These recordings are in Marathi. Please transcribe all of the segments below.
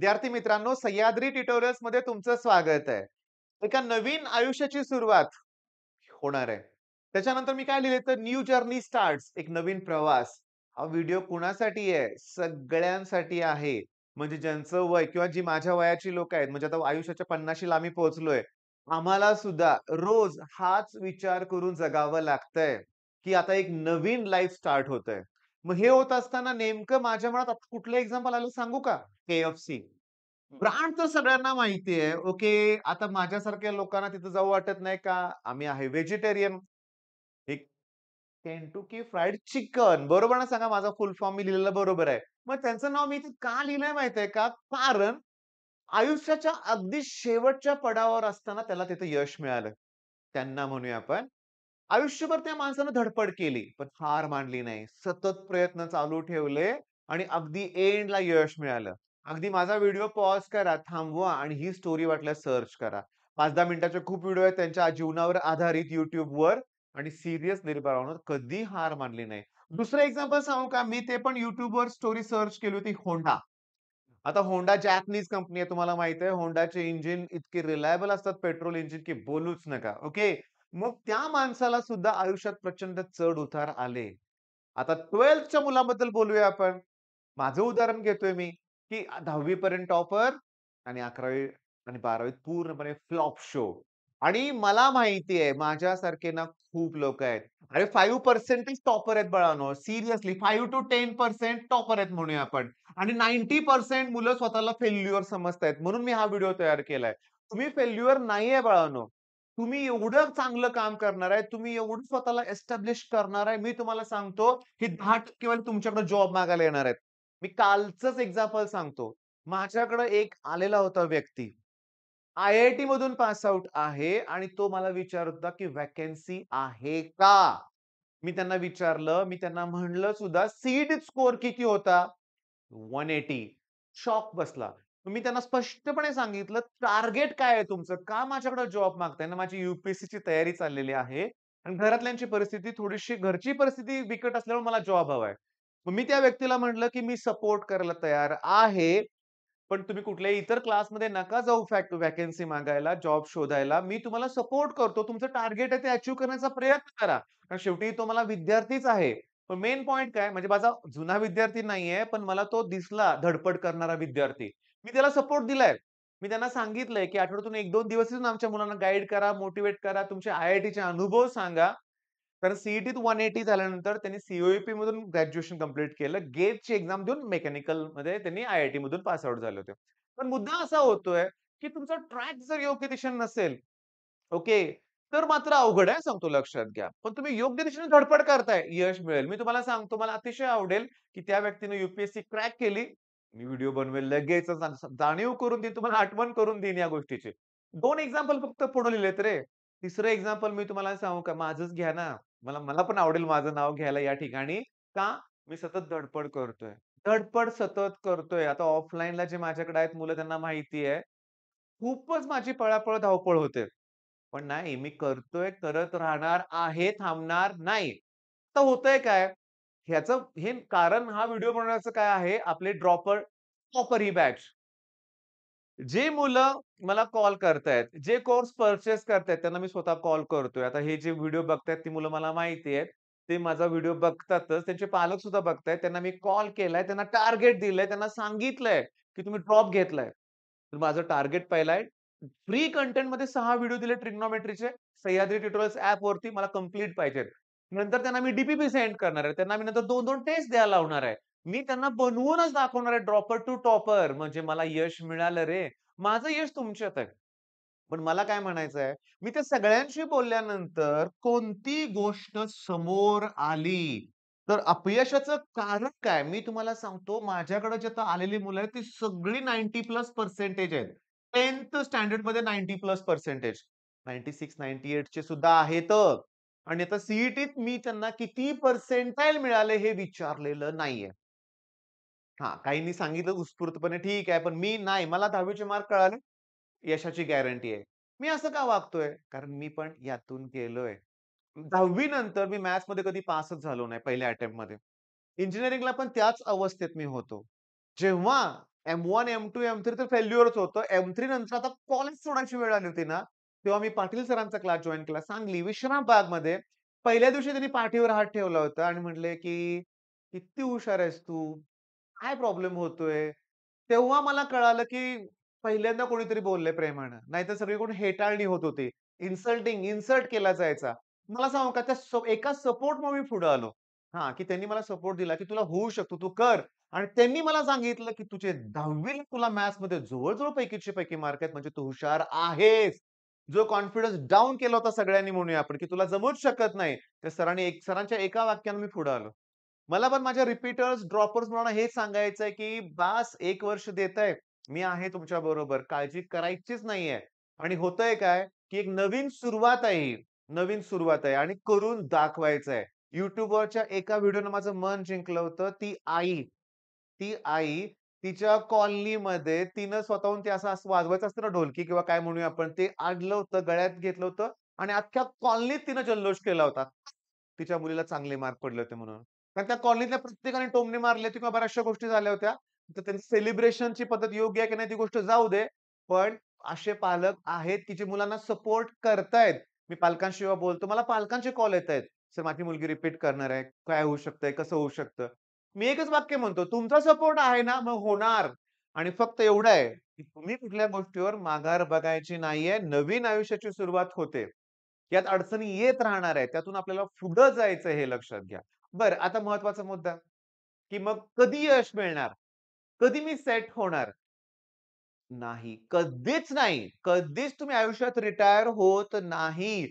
विद्यार्थी मित्रांनो सह्याद्री ट्युटोरियल्स मध्ये तुमचं स्वागत आहे एका नवीन आयुष्याची सुरुवात होणार आहे त्याच्यानंतर मी काय लिहिले तर न्यू जर्नी स्टार्ट एक नवीन प्रवास हा व्हिडिओ कुणासाठी आहे सगळ्यांसाठी आहे म्हणजे ज्यांचं वय किंवा जी माझ्या वयाची लोक आहेत म्हणजे आता आयुष्याच्या पन्नाशीला आम्ही पोहोचलोय आम्हाला सुद्धा रोज हाच विचार करून जगावं लागतंय की आता एक नवीन लाईफ स्टार्ट होत आहे मग हे होत असताना नेमकं माझ्या मनात कुठलं एक्झाम्पल आलं सांगू का के एफ सी ब्रांड तर सगळ्यांना माहिती आहे ओके आता माझ्यासारख्या लोकांना तिथं जाऊ वाटत नाही का आम्ही आहे व्हेजिटेरियन केंटुकी फ्राईड चिकन बरोबर ना सांगा माझा फुल फॉर्म मी लिहिलेला बरोबर आहे मग त्यांचं नाव मी का लिहिलंय माहित आहे का कारण आयुष्याच्या अगदी शेवटच्या पडावर असताना त्याला तिथे यश मिळालं त्यांना म्हणूया आपण आयुष्यभर त्या माणसानं धडपड केली पण हार मानली नाही सतत प्रयत्न चालू ठेवले आणि अगदी एंडला यश मिळालं अगदी माझा व्हिडिओ पॉज करा थांबवा आणि ही स्टोरी वाटल्यास सर्च करा पाच दहा मिनिटाचे खूप व्हिडिओ आहेत त्यांच्या जीवनावर आधारित युट्यूबवर आणि सिरियस निर्भरावर कधी हार मानली नाही दुसरं एक्झाम्पल सांगू का मी ते पण युट्यूबवर स्टोरी सर्च केली होती होंडा आता होंडा जॅपनीज कंपनी आहे तुम्हाला माहित आहे होंडाचे इंजिन इतके रिलायबल असतात पेट्रोल इंजिन की बोलूच नका ओके मग त्या माणसाला सुद्धा आयुष्यात प्रचंड चढ उतार आले आता ट्वेल्थच्या मुलाबद्दल बोलूया आपण माझं उदाहरण घेतोय मी की दहावीपर्यंत टॉपर आणि अकरावी आणि बारावीत पूर्णपणे फ्लॉप शो आणि मला माहिती आहे माझ्यासारखे ना खूप लोक आहेत अरे फाईव्ह पर्सेंटेज टॉपर आहेत बळानो seriously five to ten percent topper आहेत म्हणूया आपण आणि नाईन्टी पर्सेंट मुलं स्वतःला फेल्युअर समजतायत म्हणून मी हा व्हिडिओ तयार केलाय तुम्ही फेल्युअर नाही आहे तुम्ही एवढं चांगलं काम करणार आहे तुम्ही एवढं स्वतःला एस्टॅब्लिश करणार आहे मी तुम्हाला सांगतो की दहा टक्केवाले तुमच्याकडे जॉब मागायला येणार आहेत मी कालचंच एक्झाम्पल सांगतो माझ्याकडं एक आलेला होता व्यक्ती आय आय टी मधून पास आउट आहे आणि तो मला विचारत होता की वॅकन्सी आहे का मी त्यांना विचारलं मी त्यांना म्हणलं सुद्धा सीट स्कोर किती होता वन एटी शॉक बसला मी त्यांना स्पष्टपणे सांगितलं टार्गेट काय आहे तुमचं का माझ्याकडे जॉब मागताय ना माझी युपीएससीची तयारी चाललेली आहे आणि घरातल्यांची परिस्थिती थोडीशी घरची परिस्थिती बिकट असल्यामुळे मला जॉब आहे मग मी त्या व्यक्तीला म्हटलं की मी सपोर्ट करायला तयार आहे पण तुम्ही कुठल्याही इतर क्लासमध्ये नका जाऊ फॅक्ट वॅकन्सी मागायला जॉब शोधायला मी तुम्हाला सपोर्ट करतो तुमचं टार्गेट आहे ते अचीव्ह करण्याचा प्रयत्न करा कारण शेवटी तो मला विद्यार्थीच आहे पण मेन पॉईंट काय म्हणजे माझा जुना विद्यार्थी नाहीये पण मला तो दिसला धडपड करणारा विद्यार्थी मी त्याला सपोर्ट दिलाय मी त्यांना सांगितलंय की आठवड्यातून एक दोन दिवस आमच्या मुलांना गाईड करा मोटिवेट करा तुमचे आय आय टीचे अनुभव सांगा कारण सीईटीत वन एटी झाल्यानंतर त्यांनी सीओईपी e मधून ग्रॅज्युएशन कम्प्लीट केलं गेटची एक्झाम देऊन मेकॅनिकल मध्ये त्यांनी आय आय टी मधून पासआउट झाले होते पण मुद्दा असा होतोय की तुमचा ट्रॅक जर योग्य दिशेने नसेल ओके तर मात्र अवघड आहे सांगतो लक्षात घ्या पण तुम्ही योग्य दिशेने धडपड करताय यश मिळेल मी तुम्हाला सांगतो मला अतिशय आवडेल की त्या व्यक्तीने युपीएससी क्रॅक केली मी व्हिडिओ बनवेल लगेच जाणीव करून देईन तुम्हाला आठवण करून देईन या गोष्टीची दोन एक्झाम्पल फक्त पुढे लिहिलेत रे तिसरं एक्झाम्पल मी तुम्हाला सांगू का माझंच घ्या ना मला मला पण आवडेल माझं नाव घ्यायला या ठिकाणी का मी सतत धडपड करतोय धडपड सतत करतोय आता ऑफलाईनला जे माझ्याकडे आहेत मुलं त्यांना माहिती आहे खूपच माझी पळापळ धावपळ होते पण नाही मी करतोय करत राहणार आहे थांबणार नाही तर होतंय काय ह्याचं हे कारण हा व्हिडिओ बनवण्याचं काय आहे आपले ड्रॉपर टॉपर ही बॅच जे मुलं मला कॉल करतायत जे कोर्स परचेस करतायत त्यांना मी स्वतः कॉल करतोय आता हे जे व्हिडिओ बघतायत ती मुलं मला माहिती आहेत ते माझा व्हिडिओ बघतातच त्यांचे पालक सुद्धा बघतायत त्यांना मी कॉल केलाय त्यांना टार्गेट दिलंय त्यांना सांगितलंय की तुम्ही ड्रॉप घेतलाय तर माझं टार्गेट पहिला आहे फ्री कंटेंट मध्ये सहा व्हिडिओ दिले ट्रिग्नोमेट्रीचे सह्याद्री ट्युटोरियल्स ऍप वरती मला कम्प्लीट पाहिजेत नंतर त्यांना मी डीपीपी सेंड करणार आहे त्यांना मी नंतर दोन दोन टेस्ट द्यायला लावणार आहे मी त्यांना बनवूनच दाखवणार आहे ड्रॉपर टू टॉपर म्हणजे मला यश मिळालं रे माझं यश तुमच्यात आहे पण मला काय म्हणायचं आहे मी ते सगळ्यांशी बोलल्यानंतर कोणती गोष्ट समोर आली तर अपयशाचं कारण काय मी तुम्हाला सांगतो माझ्याकडे जे आता आलेली मुलं आहेत ती सगळी नाईन्टी प्लस पर्सेंटेज आहेत टेन्थ स्टँडर्ड मध्ये ninety plus percentage ninety six ninety eight चे सुद्धा आहेत आणि आता सीईटीत e मी त्यांना किती पर्सेंटाईल मिळाले हे विचारलेलं नाहीये हा काहींनी सांगितलं उत्स्फूर्तपणे, "ठीक आहे." पण मी नाही, मला दहावीचे मार्क कळाले, यशाची गॅरंटी आहे. मी असं का वागतोय? कारण मी पण यातून गेलोय. दहावी नंतर मी मॅथ्स मध्ये कधी पासच झालो नाही पहिल्या मध्ये इंजिनिअरिंगला पण त्याच अवस्थेत मी होतो. जेव्हा M M one two M three तर फेल्युअरच होतं. थ्री नंतर आता कॉलेज सोडायची वेळ आली होती ना, तेव्हा मी पाटील सरांचा क्लास जॉईन केला सांगली, विश्रामबाग मध्ये पहिल्या दिवशी त्यांनी पाठीवर हात ठेवला होता आणि म्हटले, की "किती हुशार आहेस तू." काय प्रॉब्लेम होतोय? तेव्हा मला कळालं, की पहिल्यांदा कोणीतरी बोलले प्रेमानं. नाहीतर सगळीकडून हेटाळणी होत होती. इन्सल्टिंग, इन्सल्ट केला जायचा. मला सांगू का त्या सपोर्ट एका सपोर्ट मी पुढे आलो. हा की त्यांनी मला सपोर्ट दिला, की "तुला होऊ शकतो, तू कर." आणि त्यांनी मला सांगितलं, की "तुझे दहावी तुला मॅथ्समध्ये जवळ-जवळ पैकीचे पैकी मार्क आहेत, म्हणजे तू हुशार आहेस." जो कॉन्फिडन्स डाऊन केला होता सगळ्यांनी म्हणूया आपण, की "तुला जमूच शकत नाही." त्या सरांनी एक सरांच्या एका वाक्यानं मी पुढे आलो. मला पण माझ्या रिपीटर्स ड्रॉपर्स म्हणून हे सांगायचं आहे की बास एक वर्ष देत आहे मी आहे तुमच्या बरोबर काळजी करायचीच नाहीये आणि होतंय काय की एक नवीन सुरुवात आहे नवीन सुरुवात आहे आणि करून दाखवायचंय आहे युट्यूबवरच्या एका व्हिडिओनं माझं मन जिंकलं होतं ती आई ती आई तिच्या कॉलनीमध्ये तिनं स्वतःहून ते असं वाजवायचं असतं ना ढोलकी किंवा काय म्हणूया आपण ते आणलं होतं गळ्यात घेतलं होतं आणि अख्ख्या कॉलनीत तिनं जल्लोष केला होता तिच्या मुलीला चांगले मार्क पडले होते म्हणून कारण त्या कॉलनीतल्या प्रत्येकाने टोमने मारले किंवा बऱ्याचशा गोष्टी झाल्या होत्या तर त्यांची सेलिब्रेशनची पद्धत योग्य आहे की नाही ती गोष्ट जाऊ दे पण असे पालक आहेत की जे मुलांना सपोर्ट करतायत मी पालकांशिवाय बोलतो मला पालकांचे कॉल येत आहेत सर माझी मुलगी रिपीट करणार आहे काय होऊ शकतंय कसं होऊ शकतं मी एकच वाक्य म्हणतो तुमचा सपोर्ट आहे ना मग होणार आणि फक्त एवढं आहे की तुम्ही कुठल्या गोष्टीवर माघार बघायची नाहीये नवीन आयुष्याची सुरुवात होते यात अडचणी येत राहणार आहे त्यातून आपल्याला पुढं जायचं हे लक्षात घ्या बर आता महत्वाचा मुद्दा की मग कधी यश मिळणार कधी मी सेट होणार नाही कधीच नाही कधीच तुम्ही आयुष्यात रिटायर होत नाही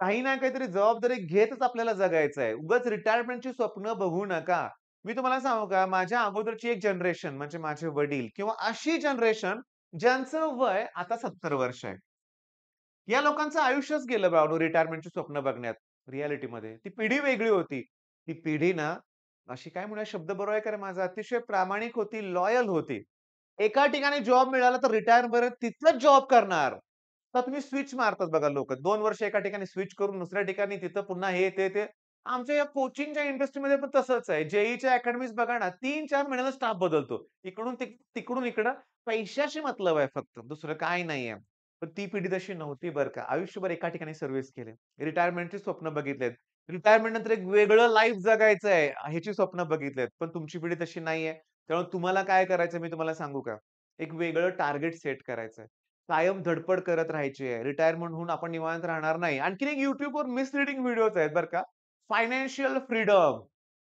काही ना काहीतरी जबाबदारी घेतच आपल्याला जगायचं आहे उगाच रिटायरमेंटची स्वप्न बघू नका मी तुम्हाला सांगू का माझ्या अगोदरची एक जनरेशन म्हणजे माझे वडील किंवा अशी जनरेशन ज्यांचं वय आता सत्तर वर्ष आहे या लोकांचं आयुष्यच गेलं बाबा रिटायरमेंटची स्वप्न बघण्यात रियालिटीमध्ये ती पिढी वेगळी होती ती पिढी ना अशी काय म्हणूया शब्द बरोबर आहे का माझा अतिशय प्रामाणिक होती लॉयल होती एका ठिकाणी जॉब मिळाला तर रिटायर बरं तिथलंच जॉब करणार तर तुम्ही स्विच मारतात बघा लोक दोन वर्ष एका ठिकाणी स्विच करून दुसऱ्या ठिकाणी तिथं पुन्हा हे ते ते आमच्या या कोचिंगच्या इंडस्ट्रीमध्ये पण तसंच आहे जेईच्या e अकॅडमीज बघा ना तीन चार महिन्याला स्टाफ बदलतो इकडून तिकडून इकडं पैशाशी मतलब आहे फक्त दुसरं काय नाहीये पण ती पिढी तशी नव्हती बरं का आयुष्यभर एका ठिकाणी सर्व्हिस केली रिटायरमेंटचे स्वप्न बघितलेत रिटायरमेंट नंतर एक वेगळं लाईफ जगायचं आहे ह्याची स्वप्न बघितलेत पण तुमची पिढी तशी नाहीये त्यामुळे तुम्हाला काय करायचं मी तुम्हाला सांगू का एक वेगळं टार्गेट सेट करायचंय कायम धडपड करत राहायची आहे रिटायरमेंट होऊन आपण निवांत राहणार नाही आणखीन एक युट्यूबवर मिसलिडिंग व्हिडिओज आहेत बरं का फायनान्शियल फ्रीडम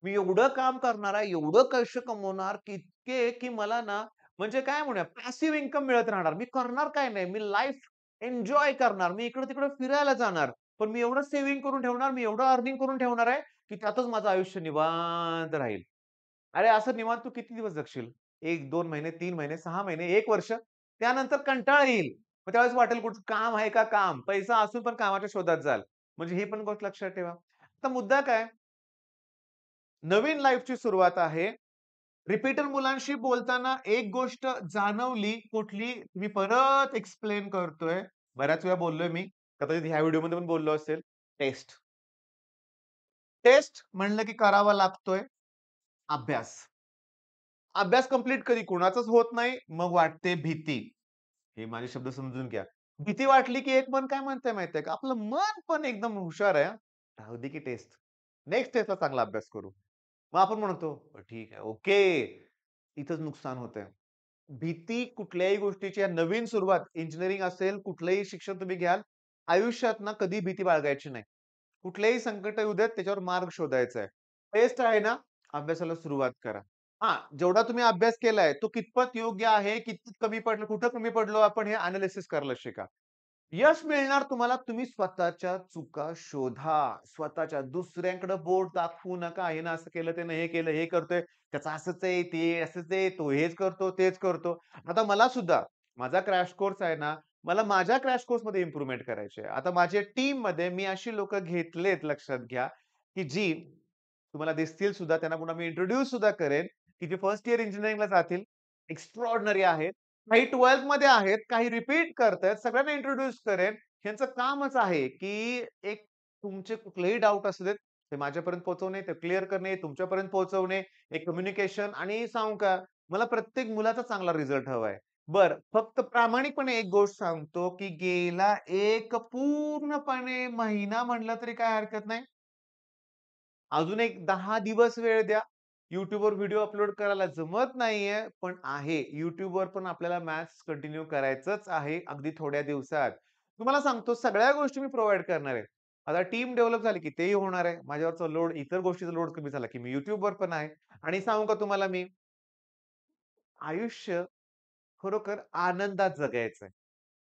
मी एवढं काम करणार आहे एवढं कष्ट कमवणार कितके की मला ना म्हणजे काय म्हणूया पॅसिव्ह इन्कम मिळत राहणार मी करणार काय नाही मी लाईफ एन्जॉय करणार मी इकडे तिकडे फिरायला जाणार पण मी एवढं सेव्हिंग करून ठेवणार मी एवढं अर्निंग करून ठेवणार आहे की त्यातच माझं आयुष्य निवांत राहील अरे असं निवांत तू किती दिवस जगशील एक दोन महिने तीन महिने सहा महिने एक वर्ष त्यानंतर कंटाळा येईल मग त्यावेळेस वाटेल कुठं काम आहे का काम पैसा असून पण कामाच्या शोधात जाल म्हणजे हे पण गोष्ट लक्षात ठेवा आता मुद्दा काय नवीन लाईफची सुरुवात आहे रिपीटर मुलांशी बोलताना एक गोष्ट जाणवली कुठली मी परत एक्सप्लेन करतोय बऱ्याच वेळा बोललोय मी कदाचित ह्या व्हिडिओमध्ये पण बोललो असेल टेस्ट टेस्ट म्हणलं की करावा लागतोय अभ्यास अभ्यास कंप्लीट कधी कोणाचाच होत नाही मग वाटते भीती हे माझे शब्द समजून घ्या भीती वाटली की एक मन काय म्हणतंय माहितीये का आपलं मन पण एकदम हुशार आहे राहू दे की टेस्ट नेक्स्ट टेस्टला चांगला अभ्यास करू मग आपण म्हणतो ठीक आहे ओके इथंच नुकसान होतंय भीती कुठल्याही गोष्टीची नवीन सुरुवात इंजिनिअरिंग असेल कुठलंही शिक्षण तुम्ही घ्याल आयुष्यात ना कधी भीती बाळगायची नाही. कुठलेही संकट येऊ देत त्याच्यावर मार्ग शोधायचा आहे. बेस्ट आहे ना, अभ्यासाला सुरुवात करा. हा जेवढा तुम्ही अभ्यास केलाय तो कितपत योग्य आहे, कितपत कमी पडलं, कुठं कमी पडलो आपण हे अनालिसिस करायला शिका. यश मिळणार तुम्हाला तुम्ही स्वतःच्या चुका शोधा. स्वतःच्या दुसऱ्यांकडे बोर्ड दाखवू नका. ना असं केलं, त्यानं हे केलं, हे करतोय, त्याचं असंच आहे, ते असंच आहे, तो हेच करतो, तेच करतो." आता मला सुद्धा माझा क्रॅश कोर्स आहे ना मला माझ्या क्रॅश कोर्समध्ये इम्प्रुव्हमेंट करायचे आता माझ्या मध्ये मी अशी लोक घेतलेत लक्षात घ्या की जी तुम्हाला दिसतील सुद्धा त्यांना पुन्हा मी इंट्रोड्यूस सुद्धा करेन की जे फर्स्ट इयर इंजिनिअरिंगला जातील एक्स्ट्रॉर्डनरी आहेत काही ट्वेल्थ मध्ये आहेत काही रिपीट करतायत सगळ्यांना इंट्रोड्यूस करेन यांचं कामच आहे की एक तुमचे कुठलेही डाऊट असू देत ते माझ्यापर्यंत पोहोचवणे ते क्लिअर करणे तुमच्यापर्यंत पोहोचवणे एक कम्युनिकेशन आणि सांगू का मला प्रत्येक मुलाचा चांगला रिझल्ट हवाय बर फक्त प्रामाणिकपणे एक गोष्ट सांगतो की गेला एक पूर्णपणे महिना म्हणला तरी काय हरकत नाही अजून एक दहा दिवस वेळ द्या युट्यूबवर व्हिडिओ अपलोड करायला जमत नाहीये पण आहे युट्यूबवर पण आपल्याला मॅथ्स कंटिन्यू करायचंच आहे अगदी थोड्या दिवसात तुम्हाला सांगतो सगळ्या गोष्टी मी प्रोव्हाइड करणार आहे आता टीम डेव्हलप झाली की तेही होणार आहे माझ्यावरचा लोड इतर गोष्टीचा लोड कमी झाला की मी युट्यूबवर पण आहे आणि सांगू का तुम्हाला मी आयुष्य खरोखर आनंदात जगायचंय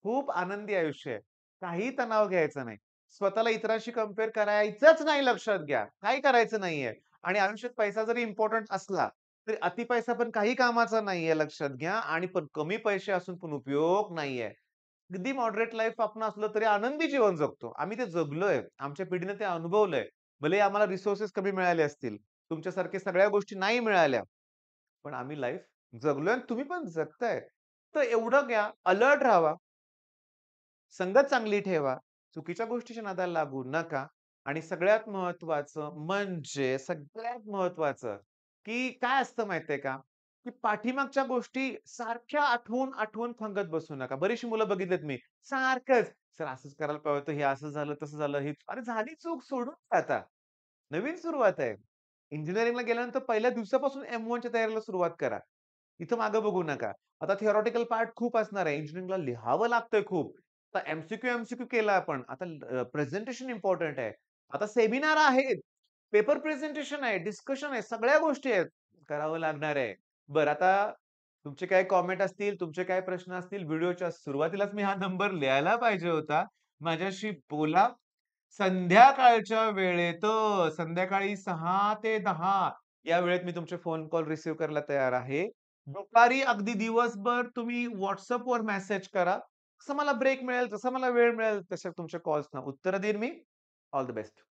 खूप आनंदी आयुष्य आहे काही तणाव घ्यायचा नाही स्वतःला इतरांशी कम्पेअर करायचंच नाही लक्षात घ्या काही करायचं नाहीये आणि आयुष्यात पैसा जरी इम्पॉर्टंट असला तरी अति पैसा पण काही कामाचा नाहीये लक्षात घ्या आणि पण कमी पैसे असून पण उपयोग नाहीये अगदी मॉडरेट लाईफ आपण असलं तरी आनंदी जीवन जगतो आम्ही ते जगलोय आमच्या पिढीने ते अनुभवलंय भले आम्हाला रिसोर्सेस कमी मिळाले असतील तुमच्यासारखे सगळ्या गोष्टी नाही मिळाल्या पण आम्ही लाईफ जगलोय आणि तुम्ही पण जगताय फक्त एवढं घ्या अलर्ट राहावा संगत चांगली ठेवा चुकीच्या गोष्टीच्या नादाला लागू नका आणि सगळ्यात महत्वाचं म्हणजे सगळ्यात महत्वाचं की काय असतं माहितीये का की पाठीमागच्या गोष्टी सारख्या आठवून आठवून फंगत बसू नका बरीचशी मुलं बघितलेत मी सारखंच सर असंच करायला पाहिजे हे असं झालं तसं झालं हे अरे झाली चूक सोडून आता नवीन सुरुवात आहे इंजिनिअरिंगला गेल्यानंतर पहिल्या दिवसापासून एम वनच्या तयारीला सुरुवात करा इथं मागं बघू नका आता थिअरॉटिकल पार्ट खूप असणार आहे इंजिनिअरिंगला लिहावं लागतंय खूप आता एमसीक्यू एमसीक्यू केला आपण आता प्रेझेंटेशन इम्पॉर्टंट आहे आता सेमिनार आहेत पेपर प्रेझेंटेशन आहे डिस्कशन आहे सगळ्या गोष्टी आहेत करावं लागणार आहे बरं आता तुमचे काय कॉमेंट असतील तुमचे काय प्रश्न असतील व्हिडिओच्या सुरुवातीलाच मी हा नंबर लिहायला पाहिजे होता माझ्याशी बोला संध्याकाळच्या वेळेत संध्याकाळी सहा ते दहा या वेळेत मी तुमचे फोन कॉल रिसिव्ह करायला तयार आहे दुपारी अगदी दिवसभर तुम्ही व्हॉट्सअपवर मेसेज करा जसं मला ब्रेक मिळेल जसं मला वेळ मिळेल तशा तुमच्या कॉल्सना उत्तर देईन मी ऑल द बेस्ट